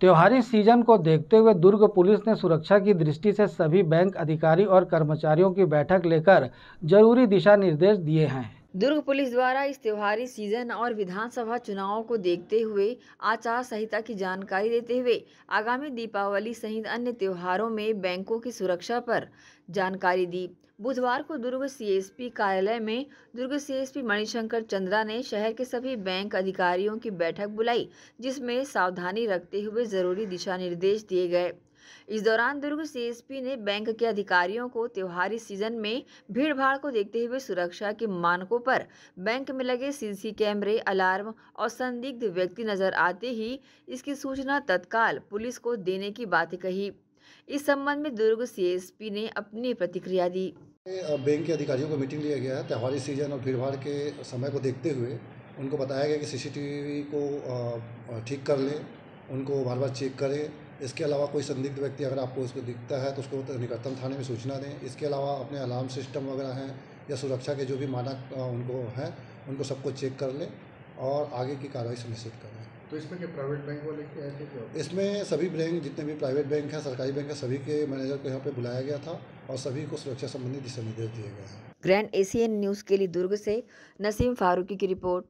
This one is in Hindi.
त्योहारी सीजन को देखते हुए दुर्ग पुलिस ने सुरक्षा की दृष्टि से सभी बैंक अधिकारी और कर्मचारियों की बैठक लेकर जरूरी दिशा निर्देश दिए हैं दुर्ग पुलिस द्वारा इस त्योहारी सीजन और विधानसभा चुनावों को देखते हुए आचार संहिता की जानकारी देते हुए आगामी दीपावली सहित अन्य त्योहारों में बैंकों की सुरक्षा पर जानकारी दी बुधवार को दुर्ग सीएसपी कार्यालय में दुर्ग सीएसपी मणिशंकर चंद्रा ने शहर के सभी बैंक अधिकारियों की बैठक बुलाई जिसमें सावधानी रखते हुए जरूरी दिशा निर्देश दिए गए इस दौरान दुर्ग सीएसपी ने बैंक के अधिकारियों को त्योहारी सीजन में भीड़भाड़ को देखते हुए सुरक्षा के मानकों पर बैंक में लगे सीसी कैमरे अलार्म और संदिग्ध व्यक्ति नजर आते ही इसकी सूचना तत्काल पुलिस को देने की बात कही इस संबंध में दुर्ग सीएसपी ने अपनी प्रतिक्रिया दी बैंक के अधिकारियों को मीटिंग लिया गया है सीजन और भीड़भाड़ के समय को देखते हुए उनको बताया गया कि सीसीटीवी को ठीक कर लें उनको बार बार चेक करें इसके अलावा कोई संदिग्ध व्यक्ति अगर आपको उसको दिखता है तो उसको निकटतम थाने में सूचना दें इसके अलावा अपने अलार्म सिस्टम वगैरह हैं या सुरक्षा के जो भी मानक उनको हैं उनको सबको चेक कर लें और आगे की कार्रवाई सुनिश्चित करें तो इसमें क्या प्राइवेट बैंक वाले क्या इसमें सभी बैंक जितने भी प्राइवेट बैंक हैं सरकारी बैंक हैं सभी के मैनेजर को यहाँ पे बुलाया गया था और सभी को सुरक्षा संबंधी दिशा निर्देश दिए गए हैं ग्रैंड एशियन न्यूज़ के लिए दुर्ग से नसीम फारूकी की रिपोर्ट